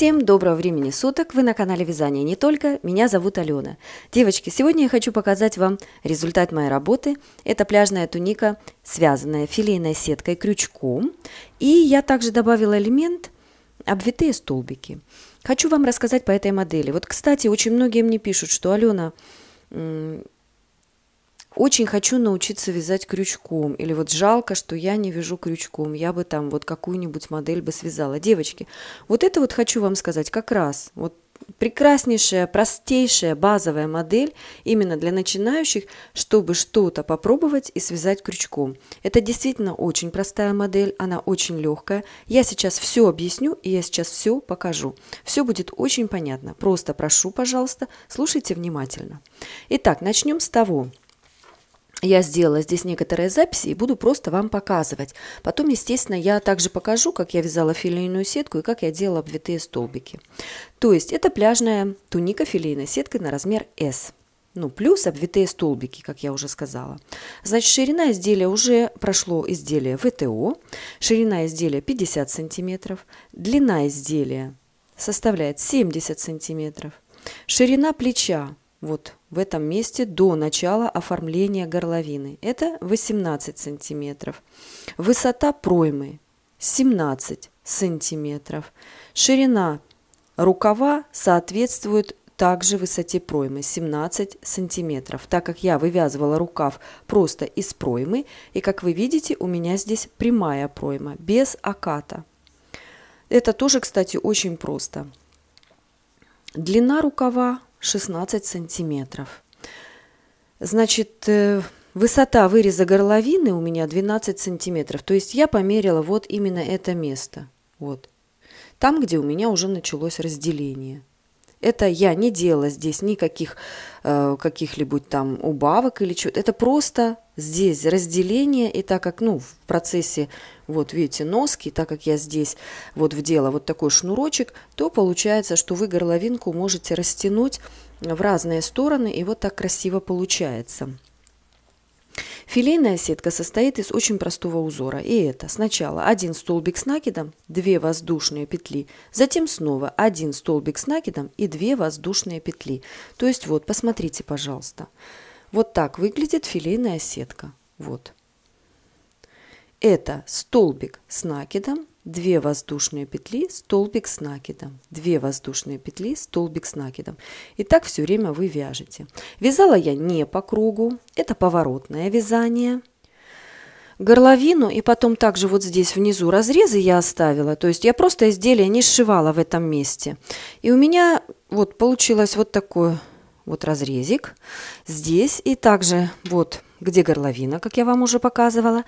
Всем доброго времени суток! Вы на канале вязания, не только. Меня зовут Алена. Девочки, сегодня я хочу показать вам результат моей работы. Это пляжная туника, связанная филейной сеткой крючком. И я также добавила элемент обвитые столбики. Хочу вам рассказать по этой модели. Вот, кстати, очень многие мне пишут, что Алена, очень хочу научиться вязать крючком. Или вот жалко, что я не вяжу крючком. Я бы там вот какую-нибудь модель бы связала. Девочки, вот это вот хочу вам сказать как раз. Вот прекраснейшая, простейшая базовая модель именно для начинающих, чтобы что-то попробовать и связать крючком. Это действительно очень простая модель, она очень легкая. Я сейчас все объясню и я сейчас все покажу. Все будет очень понятно. Просто прошу, пожалуйста, слушайте внимательно. Итак, начнем с того, я сделала здесь некоторые записи и буду просто вам показывать. Потом, естественно, я также покажу, как я вязала филейную сетку и как я делала обвитые столбики. То есть это пляжная туника филейной сеткой на размер S. Ну, плюс обвитые столбики, как я уже сказала. Значит, ширина изделия уже прошло изделие ВТО, ширина изделия 50 сантиметров, длина изделия составляет 70 сантиметров, ширина плеча вот в этом месте до начала оформления горловины. Это 18 сантиметров. Высота проймы 17 сантиметров. Ширина рукава соответствует также высоте проймы 17 сантиметров, так как я вывязывала рукав просто из проймы, и как вы видите, у меня здесь прямая пройма, без оката. Это тоже, кстати, очень просто. Длина рукава 16 сантиметров. Значит, э, высота выреза горловины у меня 12 сантиметров. То есть я померила вот именно это место. Вот. Там, где у меня уже началось разделение. Это я не делала здесь никаких э, каких-либо там убавок или чего-то. Это просто здесь разделение. И так как ну, в процессе вот видите, носки, так как я здесь вот вдела вот такой шнурочек, то получается, что вы горловинку можете растянуть в разные стороны, и вот так красиво получается. Филейная сетка состоит из очень простого узора, и это сначала один столбик с накидом, 2 воздушные петли, затем снова один столбик с накидом и 2 воздушные петли. То есть вот, посмотрите, пожалуйста. Вот так выглядит филейная сетка. Вот это столбик с накидом, 2 воздушные петли, столбик с накидом, 2 воздушные петли, столбик с накидом. И так все время вы вяжете. Вязала я не по кругу, это поворотное вязание. Горловину и потом также вот здесь внизу разрезы я оставила, то есть я просто изделие не сшивала в этом месте. И у меня вот получилось вот такой вот разрезик здесь и также вот где горловина, как я вам уже показывала.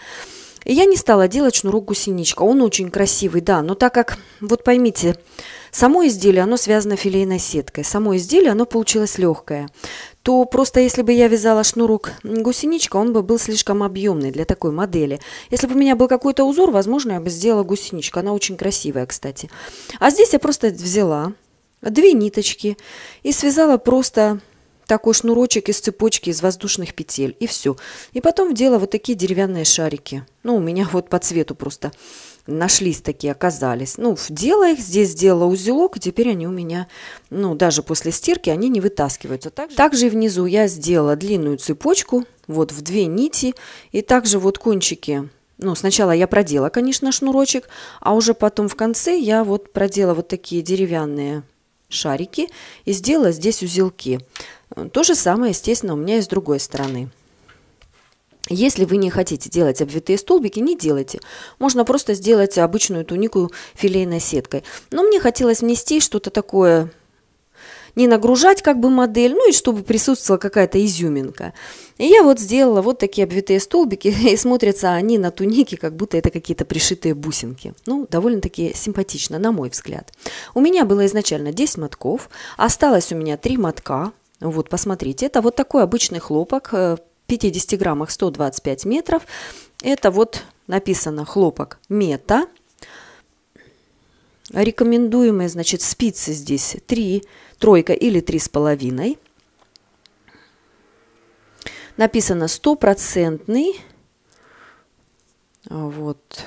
И я не стала делать шнурок гусеничка. Он очень красивый, да, но так как, вот поймите, само изделие, оно связано филейной сеткой, само изделие, оно получилось легкое, то просто если бы я вязала шнурок гусеничка, он бы был слишком объемный для такой модели. Если бы у меня был какой-то узор, возможно, я бы сделала гусеничка. Она очень красивая, кстати. А здесь я просто взяла две ниточки и связала просто такой шнурочек из цепочки из воздушных петель, и все. И потом в дело вот такие деревянные шарики. Ну, у меня вот по цвету просто нашлись такие, оказались. Ну, в дело их, здесь сделала узелок, и теперь они у меня, ну, даже после стирки они не вытаскиваются. Также, также и внизу я сделала длинную цепочку, вот в две нити, и также вот кончики ну, сначала я продела, конечно, шнурочек, а уже потом в конце я вот продела вот такие деревянные шарики и сделала здесь узелки. То же самое, естественно, у меня и с другой стороны. Если вы не хотите делать обвитые столбики, не делайте. Можно просто сделать обычную тунику филейной сеткой. Но мне хотелось внести что-то такое не нагружать как бы модель, ну и чтобы присутствовала какая-то изюминка. И я вот сделала вот такие обвитые столбики, и смотрятся они на тунике, как будто это какие-то пришитые бусинки. Ну, довольно-таки симпатично, на мой взгляд. У меня было изначально 10 мотков, осталось у меня 3 мотка, вот, посмотрите, это вот такой обычный хлопок, 50 э, граммах 125 метров. Это вот написано хлопок мета – рекомендуемые, значит, спицы здесь 3, тройка или 3,5. Написано стопроцентный, а, вот,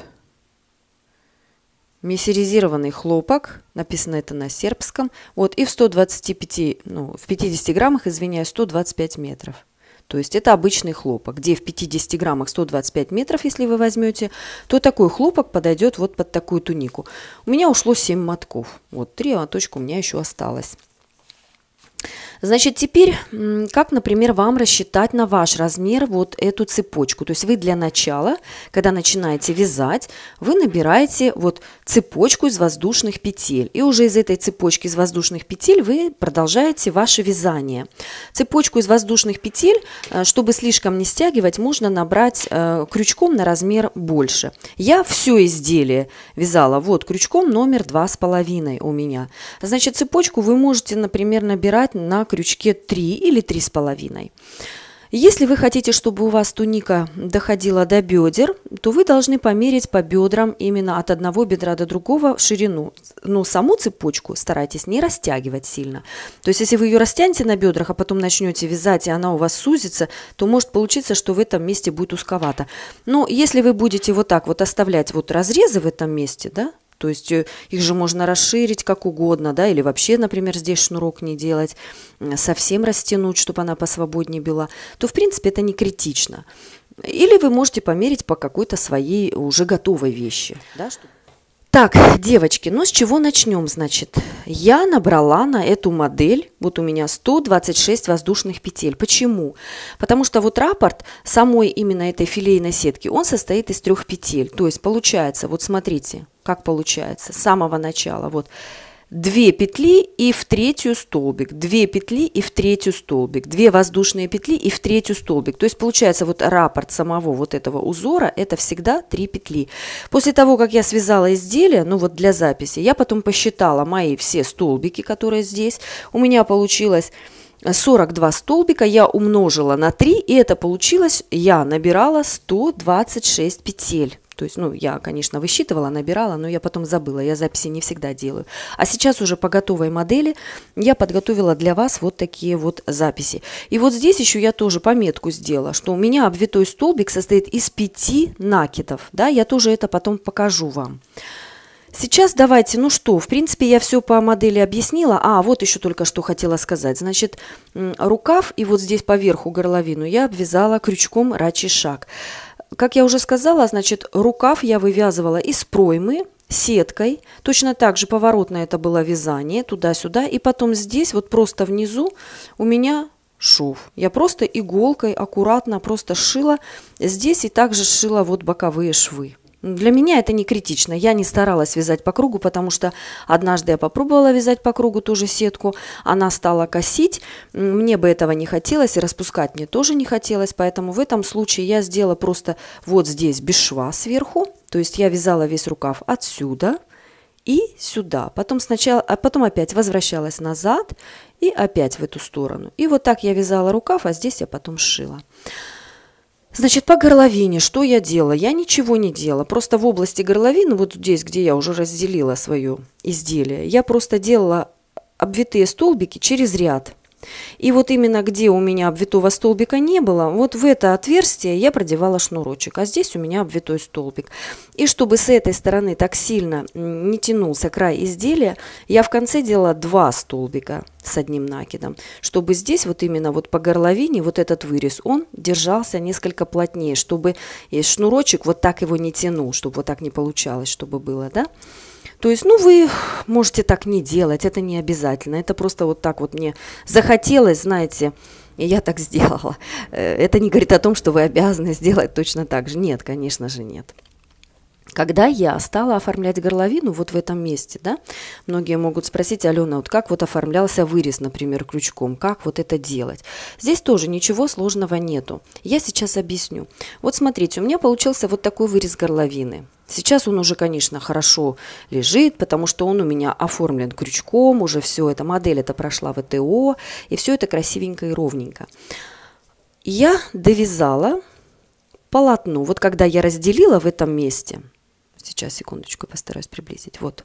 мессеризированный хлопок, написано это на сербском, вот, и в 125, ну, в 50 граммах, извиняюсь, 125 метров. То есть это обычный хлопок, где в 50 граммах 125 метров, если вы возьмете, то такой хлопок подойдет вот под такую тунику. У меня ушло 7 мотков. Вот 3 моточка а у меня еще осталось. Значит, теперь, как, например, вам рассчитать на ваш размер вот эту цепочку? То есть вы для начала, когда начинаете вязать, вы набираете вот цепочку из воздушных петель. И уже из этой цепочки из воздушных петель вы продолжаете ваше вязание. Цепочку из воздушных петель, э, чтобы слишком не стягивать, можно набрать э, крючком на размер больше. Я все изделие вязала вот крючком номер 2,5 у меня. Значит, цепочку вы можете, например, набирать на крючке 3 или 3,5. Если вы хотите, чтобы у вас туника доходила до бедер, то вы должны померить по бедрам именно от одного бедра до другого ширину. Но саму цепочку старайтесь не растягивать сильно. То есть, если вы ее растянете на бедрах, а потом начнете вязать, и она у вас сузится, то может получиться, что в этом месте будет узковато. Но если вы будете вот так вот оставлять вот разрезы в этом месте, да, то есть э, их же можно расширить как угодно, да, или вообще, например, здесь шнурок не делать, совсем растянуть, чтобы она посвободнее была, то, в принципе, это не критично. Или вы можете померить по какой-то своей уже готовой вещи. Да, чтобы... Так, девочки, ну с чего начнем, значит? Я набрала на эту модель, вот у меня 126 воздушных петель. Почему? Потому что вот раппорт самой именно этой филейной сетки, он состоит из трех петель. То есть получается, вот смотрите, как получается, с самого начала, вот 2 петли и в третью столбик, 2 петли и в третью столбик, 2 воздушные петли и в третью столбик. То есть получается вот раппорт самого вот этого узора это всегда 3 петли. После того, как я связала изделие, ну вот для записи, я потом посчитала мои все столбики, которые здесь. У меня получилось 42 столбика я умножила на 3, и это получилось, я набирала 126 петель. То есть, ну, я, конечно, высчитывала, набирала, но я потом забыла, я записи не всегда делаю. А сейчас уже по готовой модели я подготовила для вас вот такие вот записи. И вот здесь еще я тоже пометку сделала, что у меня обвитой столбик состоит из пяти накидов, да, я тоже это потом покажу вам. Сейчас давайте, ну что, в принципе, я все по модели объяснила. А, вот еще только что хотела сказать. Значит, рукав и вот здесь поверху горловину я обвязала крючком рачий шаг. Как я уже сказала, значит, рукав я вывязывала из проймы сеткой. Точно так же поворотное это было вязание туда-сюда. И потом здесь, вот просто внизу, у меня шов. Я просто иголкой аккуратно просто шила здесь и также шила вот боковые швы. Для меня это не критично. Я не старалась вязать по кругу, потому что однажды я попробовала вязать по кругу ту же сетку, она стала косить. Мне бы этого не хотелось, и распускать мне тоже не хотелось, поэтому в этом случае я сделала просто вот здесь без шва сверху, то есть я вязала весь рукав отсюда и сюда. Потом, сначала, а потом опять возвращалась назад и опять в эту сторону. И вот так я вязала рукав, а здесь я потом сшила. Значит, по горловине что я делала? Я ничего не делала. Просто в области горловины, вот здесь, где я уже разделила свое изделие, я просто делала обвитые столбики через ряд. И вот именно где у меня обвитого столбика не было, вот в это отверстие я продевала шнурочек, а здесь у меня обвитой столбик. И чтобы с этой стороны так сильно не тянулся край изделия, я в конце делала два столбика с одним накидом, чтобы здесь вот именно вот по горловине вот этот вырез, он держался несколько плотнее, чтобы э, шнурочек вот так его не тянул, чтобы вот так не получалось, чтобы было, да? То есть, ну, вы можете так не делать, это не обязательно. Это просто вот так вот мне захотелось, знаете, и я так сделала. Э, это не говорит о том, что вы обязаны сделать точно так же. Нет, конечно же, нет. Когда я стала оформлять горловину вот в этом месте, да, многие могут спросить, Алена, вот как вот оформлялся вырез, например, крючком, как вот это делать? Здесь тоже ничего сложного нету. Я сейчас объясню. Вот смотрите, у меня получился вот такой вырез горловины. Сейчас он уже, конечно, хорошо лежит, потому что он у меня оформлен крючком, уже все, эта модель это прошла в ТО, и все это красивенько и ровненько. Я довязала полотно, вот когда я разделила в этом месте – Сейчас, секундочку, постараюсь приблизить. Вот.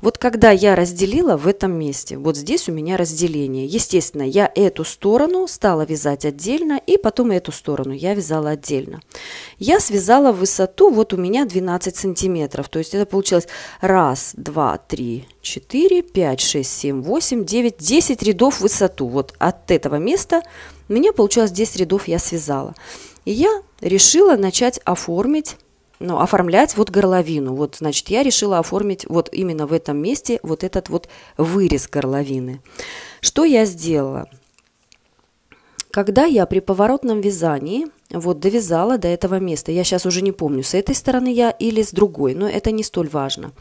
Вот когда я разделила в этом месте, вот здесь у меня разделение. Естественно, я эту сторону стала вязать отдельно, и потом эту сторону я вязала отдельно. Я связала высоту, вот у меня 12 сантиметров. То есть это получилось 1, 2, 3, 4, 5, 6, 7, 8, 9, 10 рядов высоту. Вот от этого места у меня получилось 10 рядов я связала. И я решила начать оформить ну, оформлять вот горловину. Вот, значит, я решила оформить вот именно в этом месте вот этот вот вырез горловины. Что я сделала? Когда я при поворотном вязании вот довязала до этого места, я сейчас уже не помню, с этой стороны я или с другой, но это не столь важно.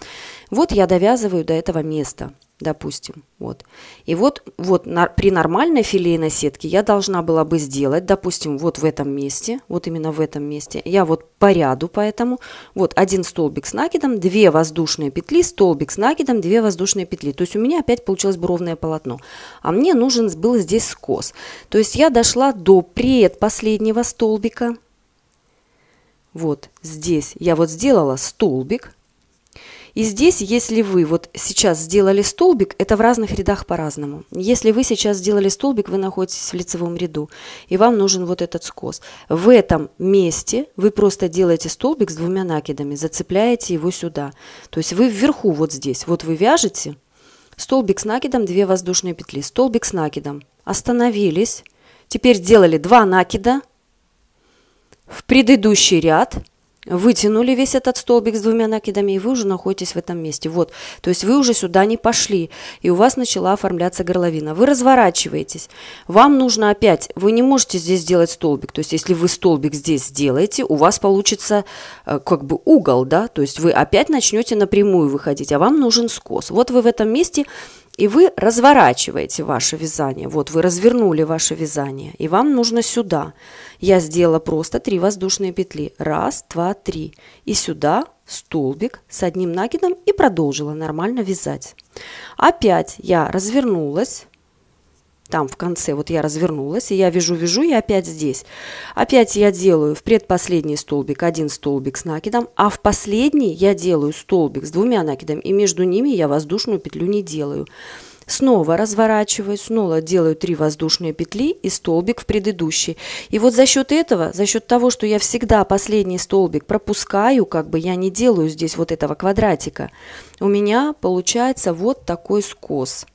Вот я довязываю до этого места – допустим. Вот. И вот, вот на, при нормальной филейной сетке я должна была бы сделать, допустим, вот в этом месте, вот именно в этом месте, я вот по ряду поэтому, вот один столбик с накидом, две воздушные петли, столбик с накидом, две воздушные петли. То есть у меня опять получилось бы ровное полотно. А мне нужен был здесь скос. То есть я дошла до предпоследнего столбика. Вот здесь я вот сделала столбик, и здесь, если вы вот сейчас сделали столбик, это в разных рядах по-разному. Если вы сейчас сделали столбик, вы находитесь в лицевом ряду, и вам нужен вот этот скос. В этом месте вы просто делаете столбик с двумя накидами, зацепляете его сюда. То есть вы вверху вот здесь, вот вы вяжете, столбик с накидом, 2 воздушные петли, столбик с накидом. Остановились. Теперь делали 2 накида в предыдущий ряд – вытянули весь этот столбик с двумя накидами, и вы уже находитесь в этом месте. Вот, то есть вы уже сюда не пошли, и у вас начала оформляться горловина. Вы разворачиваетесь. Вам нужно опять, вы не можете здесь сделать столбик, то есть если вы столбик здесь сделаете, у вас получится э, как бы угол, да, то есть вы опять начнете напрямую выходить, а вам нужен скос. Вот вы в этом месте и вы разворачиваете ваше вязание. Вот вы развернули ваше вязание, и вам нужно сюда. Я сделала просто 3 воздушные петли. Раз, два, три. И сюда столбик с одним накидом и продолжила нормально вязать. Опять я развернулась, там в конце, вот я развернулась, и я вяжу-вяжу, и опять здесь. Опять я делаю в предпоследний столбик один столбик с накидом, а в последний я делаю столбик с двумя накидами, и между ними я воздушную петлю не делаю. Снова разворачиваю, снова делаю 3 воздушные петли и столбик в предыдущий. И вот за счет этого, за счет того, что я всегда последний столбик пропускаю, как бы я не делаю здесь вот этого квадратика, у меня получается вот такой скос.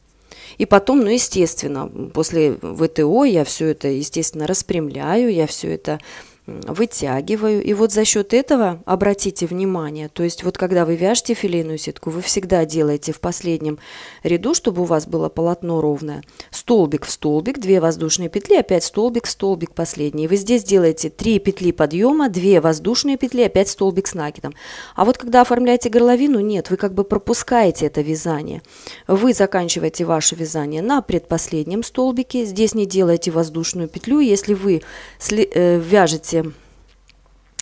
И потом, ну, естественно, после ВТО я все это, естественно, распрямляю, я все это вытягиваю. И вот за счет этого, обратите внимание, то есть вот когда вы вяжете филейную сетку, вы всегда делаете в последнем ряду, чтобы у вас было полотно ровное, столбик в столбик, 2 воздушные петли, опять столбик в столбик последний. И вы здесь делаете 3 петли подъема, 2 воздушные петли, опять столбик с накидом. А вот когда оформляете горловину, нет, вы как бы пропускаете это вязание. Вы заканчиваете ваше вязание на предпоследнем столбике, здесь не делаете воздушную петлю, если вы э, вяжете идете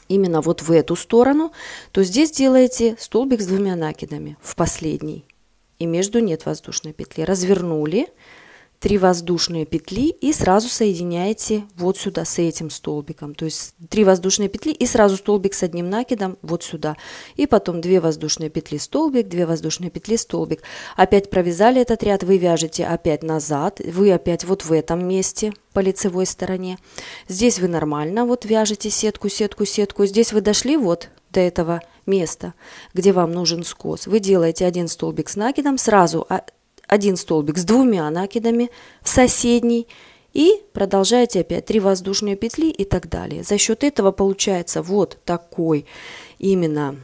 именно вот в эту сторону, то здесь делаете столбик с двумя накидами в последний. И между нет воздушной петли. Развернули. 3 воздушные петли и сразу соединяете вот сюда с этим столбиком. То есть 3 воздушные петли и сразу столбик с одним накидом вот сюда. И потом 2 воздушные петли столбик, 2 воздушные петли столбик. Опять провязали этот ряд, вы вяжете опять назад, вы опять вот в этом месте по лицевой стороне. Здесь вы нормально вот вяжете сетку, сетку, сетку. Здесь вы дошли вот до этого места, где вам нужен скос. Вы делаете один столбик с накидом, сразу а один столбик с двумя накидами в соседний и продолжаете опять 3 воздушные петли и так далее. За счет этого получается вот такой именно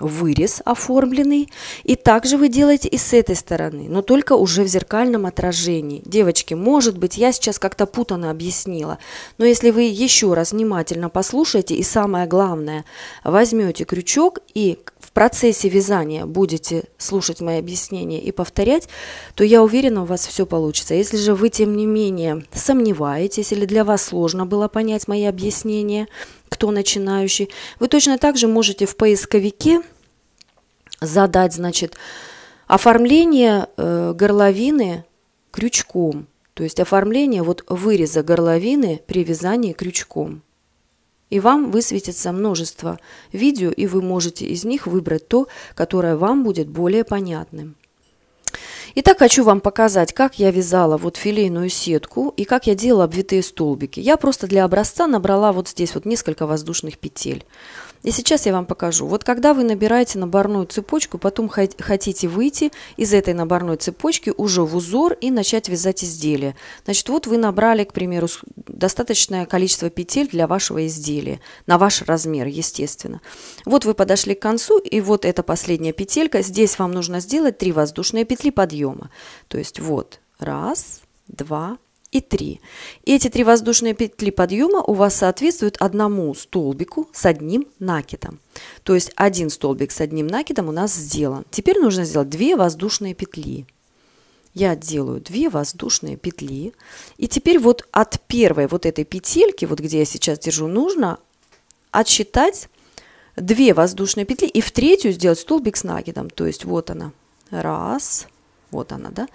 вырез оформленный. И также вы делаете и с этой стороны, но только уже в зеркальном отражении. Девочки, может быть, я сейчас как-то путано объяснила, но если вы еще раз внимательно послушаете и самое главное, возьмете крючок и в процессе вязания будете слушать мои объяснения и повторять, то я уверена, у вас все получится. Если же вы, тем не менее, сомневаетесь или для вас сложно было понять мои объяснения – кто начинающий. Вы точно так же можете в поисковике задать, значит, оформление э, горловины крючком. То есть оформление вот выреза горловины при вязании крючком. И вам высветится множество видео, и вы можете из них выбрать то, которое вам будет более понятным. Итак, хочу вам показать, как я вязала вот филейную сетку и как я делала обвитые столбики. Я просто для образца набрала вот здесь вот несколько воздушных петель. И сейчас я вам покажу. Вот когда вы набираете наборную цепочку, потом хотите выйти из этой наборной цепочки уже в узор и начать вязать изделие. Значит, вот вы набрали, к примеру, достаточное количество петель для вашего изделия, на ваш размер, естественно. Вот вы подошли к концу, и вот эта последняя петелька. Здесь вам нужно сделать 3 воздушные петли подъема. То есть вот, раз, два, и 3. эти три воздушные петли подъема у вас соответствуют одному столбику с одним накидом. То есть один столбик с одним накидом у нас сделан. Теперь нужно сделать 2 воздушные петли. Я делаю 2 воздушные петли. И теперь вот от первой вот этой петельки, вот где я сейчас держу, нужно отсчитать 2 воздушные петли и в третью сделать столбик с накидом. То есть вот она. Раз. Вот она, да?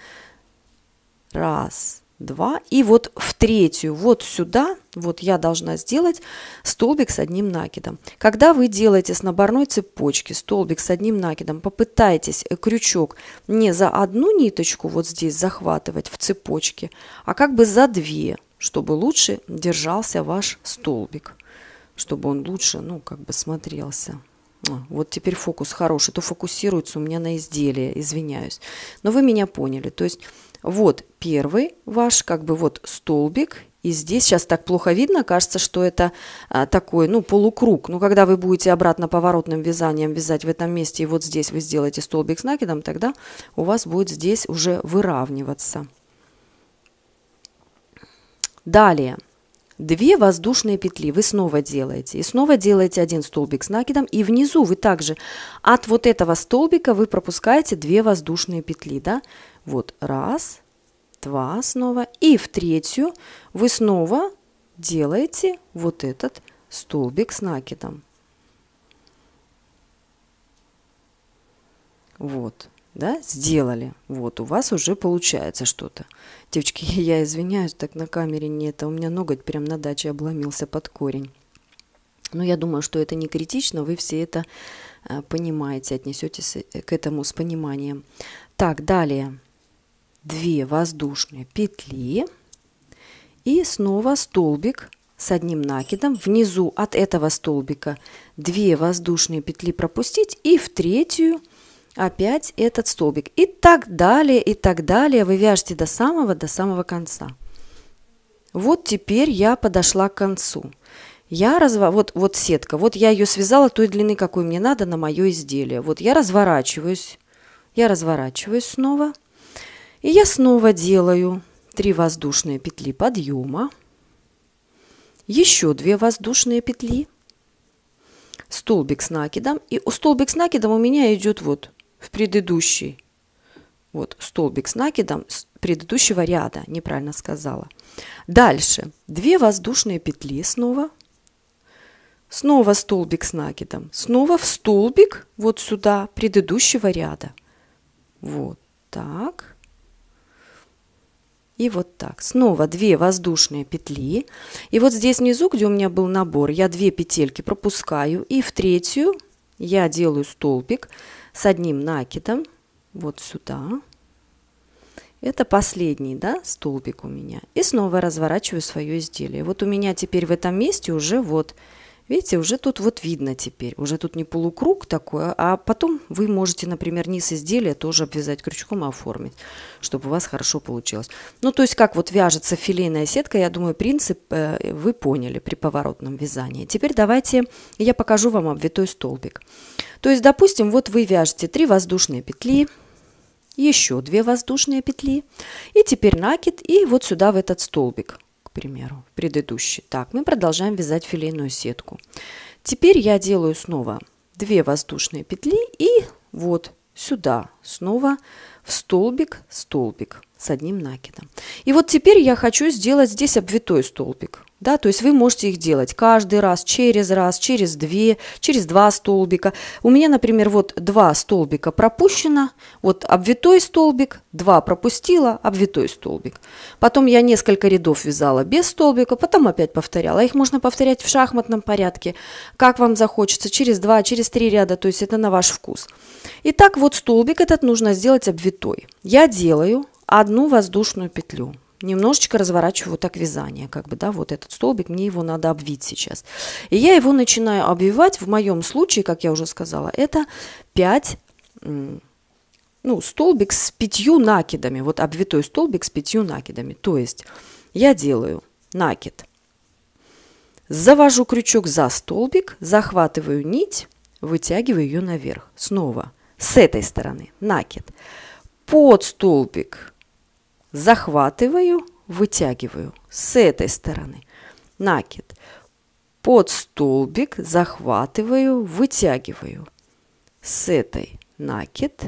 Раз, 2. И вот в третью, вот сюда, вот я должна сделать столбик с одним накидом. Когда вы делаете с наборной цепочки столбик с одним накидом, попытайтесь э, крючок не за одну ниточку вот здесь захватывать в цепочке, а как бы за две, чтобы лучше держался ваш столбик, чтобы он лучше, ну, как бы смотрелся. А, вот теперь фокус хороший, то фокусируется у меня на изделие, извиняюсь. Но вы меня поняли. То есть вот первый ваш как бы вот столбик. И здесь сейчас так плохо видно, кажется, что это а, такой, ну, полукруг. Но ну, когда вы будете обратно поворотным вязанием вязать в этом месте, и вот здесь вы сделаете столбик с накидом, тогда у вас будет здесь уже выравниваться. Далее. две воздушные петли вы снова делаете. И снова делаете один столбик с накидом. И внизу вы также от вот этого столбика вы пропускаете две воздушные петли. Да? Вот раз, два снова. И в третью вы снова делаете вот этот столбик с накидом. Вот, да, сделали. Вот, у вас уже получается что-то. Девочки, я извиняюсь, так на камере не это. У меня ноготь прям на даче обломился под корень. Но я думаю, что это не критично, вы все это э, понимаете, отнесетесь э, к этому с пониманием. Так, далее. 2 воздушные петли и снова столбик с одним накидом внизу от этого столбика 2 воздушные петли пропустить и в третью опять этот столбик и так далее и так далее вы вяжете до самого до самого конца вот теперь я подошла к концу я разво... вот, вот сетка, вот я ее связала той длины, какой мне надо на мое изделие. Вот я разворачиваюсь, я разворачиваюсь снова и я снова делаю 3 воздушные петли подъема, еще 2 воздушные петли, столбик с накидом. И у столбик с накидом у меня идет вот в предыдущий. Вот столбик с накидом с предыдущего ряда, неправильно сказала. Дальше 2 воздушные петли снова. Снова столбик с накидом. Снова в столбик вот сюда предыдущего ряда. Вот так и вот так. Снова 2 воздушные петли. И вот здесь внизу, где у меня был набор, я 2 петельки пропускаю. И в третью я делаю столбик с одним накидом. Вот сюда. Это последний да, столбик у меня. И снова разворачиваю свое изделие. Вот у меня теперь в этом месте уже вот Видите, уже тут вот видно теперь, уже тут не полукруг такой, а потом вы можете, например, низ изделия тоже обвязать крючком и оформить, чтобы у вас хорошо получилось. Ну, то есть, как вот вяжется филейная сетка, я думаю, принцип э, вы поняли при поворотном вязании. Теперь давайте я покажу вам обвитой столбик. То есть, допустим, вот вы вяжете 3 воздушные петли, еще 2 воздушные петли, и теперь накид, и вот сюда в этот столбик примеру, предыдущий. Так, мы продолжаем вязать филейную сетку. Теперь я делаю снова 2 воздушные петли и вот сюда снова в столбик, столбик с одним накидом. И вот теперь я хочу сделать здесь обвитой столбик. Да, то есть вы можете их делать каждый раз, через раз, через две, через два столбика. У меня, например, вот два столбика пропущено, вот обвитой столбик, два пропустила, обвитой столбик. Потом я несколько рядов вязала без столбика, потом опять повторяла. Их можно повторять в шахматном порядке, как вам захочется, через два, через три ряда, то есть это на ваш вкус. Итак, вот столбик этот нужно сделать обвитой. Я делаю одну воздушную петлю немножечко разворачиваю так вязание, как бы, да, вот этот столбик, мне его надо обвить сейчас. И я его начинаю обвивать, в моем случае, как я уже сказала, это 5 ну, столбик с пятью накидами, вот обвитой столбик с пятью накидами. То есть я делаю накид, завожу крючок за столбик, захватываю нить, вытягиваю ее наверх. Снова с этой стороны накид. Под столбик захватываю, вытягиваю с этой стороны. Накид. Под столбик захватываю, вытягиваю. С этой накид.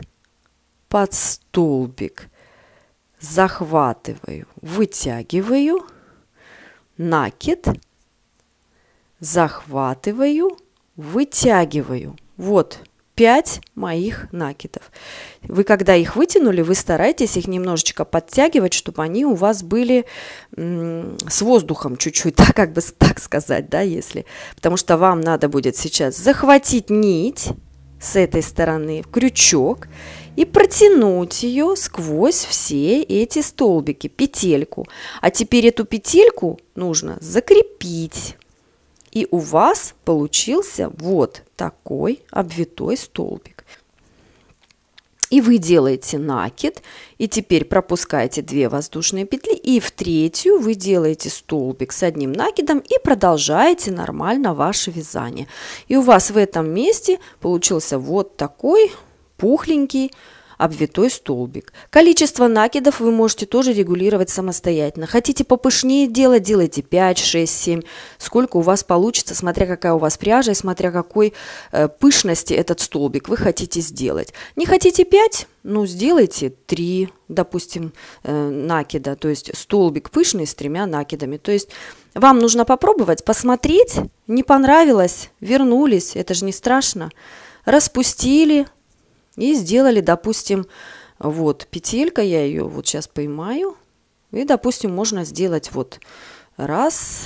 Под столбик захватываю, вытягиваю. Накид. Захватываю, вытягиваю. Вот 5 моих накидов. Вы когда их вытянули, вы стараетесь их немножечко подтягивать, чтобы они у вас были с воздухом чуть-чуть, да, как бы так сказать, да, если. Потому что вам надо будет сейчас захватить нить с этой стороны в крючок и протянуть ее сквозь все эти столбики, петельку. А теперь эту петельку нужно закрепить и у вас получился вот такой обвитой столбик. И вы делаете накид, и теперь пропускаете 2 воздушные петли, и в третью вы делаете столбик с одним накидом и продолжаете нормально ваше вязание. И у вас в этом месте получился вот такой пухленький обвитой столбик. Количество накидов вы можете тоже регулировать самостоятельно. Хотите попышнее делать, делайте 5, 6, 7, сколько у вас получится, смотря какая у вас пряжа и смотря какой э, пышности этот столбик вы хотите сделать. Не хотите 5? Ну, сделайте 3, допустим, э, накида, то есть столбик пышный с тремя накидами. То есть вам нужно попробовать, посмотреть, не понравилось, вернулись, это же не страшно. Распустили, и сделали, допустим, вот петелька, я ее вот сейчас поймаю. И, допустим, можно сделать вот раз,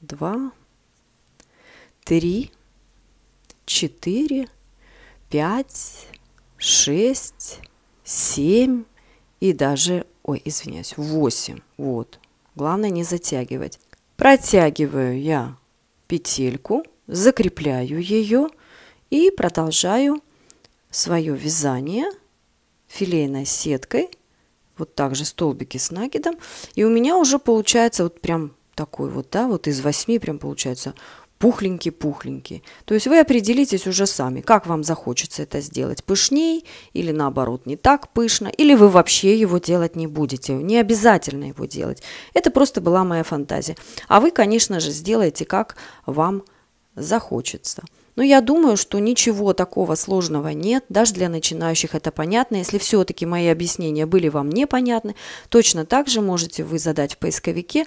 два, три, четыре, пять, шесть, семь и даже, ой, извиняюсь, восемь. Вот. Главное не затягивать. Протягиваю я петельку, закрепляю ее и продолжаю свое вязание филейной сеткой. Вот также столбики с накидом. И у меня уже получается вот прям такой вот, да, вот из восьми прям получается пухленький-пухленький. То есть вы определитесь уже сами, как вам захочется это сделать. Пышней или наоборот не так пышно, или вы вообще его делать не будете. Не обязательно его делать. Это просто была моя фантазия. А вы, конечно же, сделаете, как вам захочется. Но ну, я думаю, что ничего такого сложного нет, даже для начинающих это понятно. Если все-таки мои объяснения были вам непонятны, точно так же можете вы задать в поисковике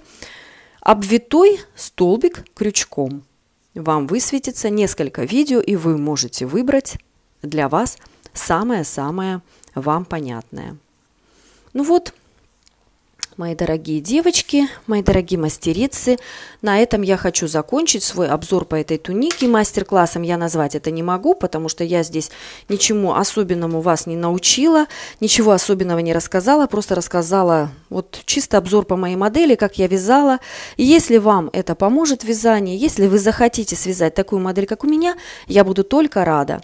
обвитой столбик крючком. Вам высветится несколько видео, и вы можете выбрать для вас самое-самое вам понятное. Ну вот, мои дорогие девочки, мои дорогие мастерицы. На этом я хочу закончить свой обзор по этой тунике. Мастер-классом я назвать это не могу, потому что я здесь ничему особенному вас не научила, ничего особенного не рассказала, просто рассказала вот чисто обзор по моей модели, как я вязала. И если вам это поможет вязание, если вы захотите связать такую модель, как у меня, я буду только рада.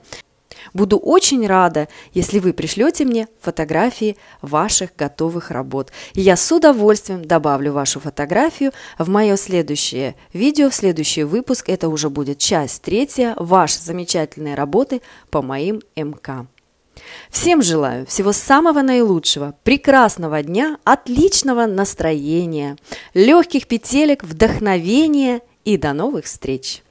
Буду очень рада, если вы пришлете мне фотографии ваших готовых работ. И я с удовольствием добавлю вашу фотографию в мое следующее видео, в следующий выпуск. Это уже будет часть третья вашей замечательной работы по моим МК. Всем желаю всего самого наилучшего, прекрасного дня, отличного настроения, легких петелек, вдохновения и до новых встреч!